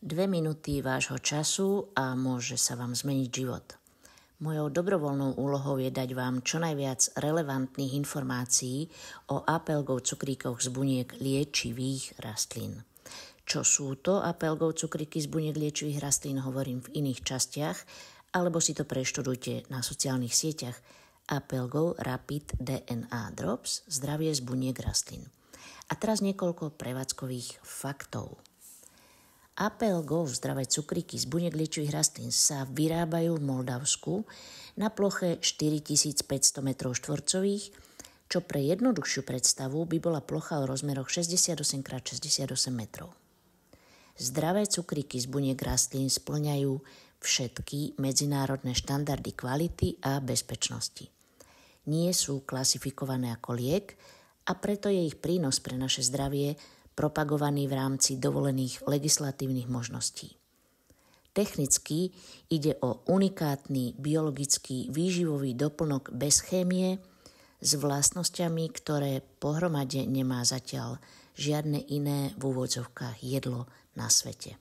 dve minúty vášho času a môže sa vám zmeniť život. Mojou dobrovoľnou úlohou je dať vám čo najviac relevantných informácií o apelgov cukríkoch z buniek liečivých rastlín. Čo sú to apelgov cukríky z buniek liečivých rastlín, hovorím v iných častiach, alebo si to preštudujte na sociálnych sieťach Apelgov Rapid DNA Drops Zdravie z buniek rastlín. A teraz niekoľko prevádzkových faktov. Apel zdravé cukriky z buniek liečivých rastlín sa vyrábajú v Moldavsku na ploche 4500 m2, čo pre jednoduchšiu predstavu by bola plocha o rozmeroch 68x68 metrov. Zdravé cukriky z buniek rastlín splňajú všetky medzinárodné štandardy kvality a bezpečnosti. Nie sú klasifikované ako liek a preto je ich prínos pre naše zdravie propagovaný v rámci dovolených legislatívnych možností. Technicky ide o unikátny biologický výživový doplnok bez chémie s vlastnosťami, ktoré pohromade nemá zatiaľ žiadne iné v úvodzovkách jedlo na svete.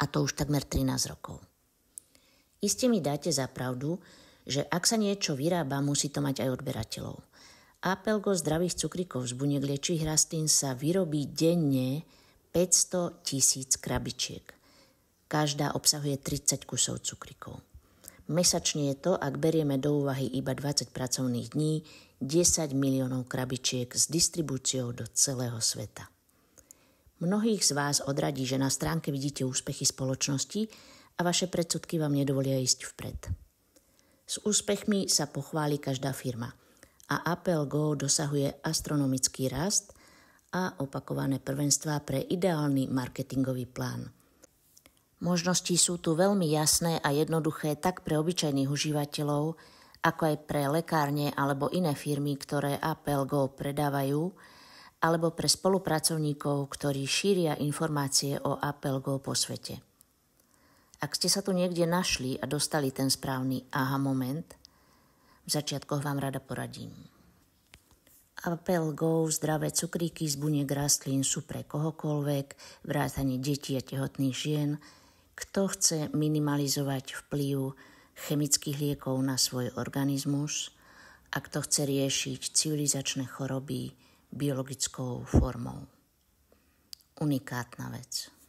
A to už takmer 13 rokov. Iste mi dáte za pravdu, že ak sa niečo vyrába, musí to mať aj odberateľov. Apelgo zdravých cukrikov z buniek liečivých rastlín sa vyrobí denne 500 tisíc krabičiek. Každá obsahuje 30 kusov cukrikov. Mesačne je to, ak berieme do úvahy iba 20 pracovných dní, 10 miliónov krabičiek s distribúciou do celého sveta. Mnohých z vás odradí, že na stránke vidíte úspechy spoločnosti a vaše predsudky vám nedovolia ísť vpred. S úspechmi sa pochváli každá firma – a Apple Go dosahuje astronomický rast a opakované prvenstvá pre ideálny marketingový plán. Možnosti sú tu veľmi jasné a jednoduché tak pre obyčajných užívateľov, ako aj pre lekárne alebo iné firmy, ktoré Apple Go predávajú, alebo pre spolupracovníkov, ktorí šíria informácie o Apple Go po svete. Ak ste sa tu niekde našli a dostali ten správny aha moment – v začiatkoch vám rada poradím. Apel go, zdravé cukríky z buniek rastlín sú pre kohokoľvek, vrátanie detí a tehotných žien, kto chce minimalizovať vplyv chemických liekov na svoj organizmus a kto chce riešiť civilizačné choroby biologickou formou. Unikátna vec.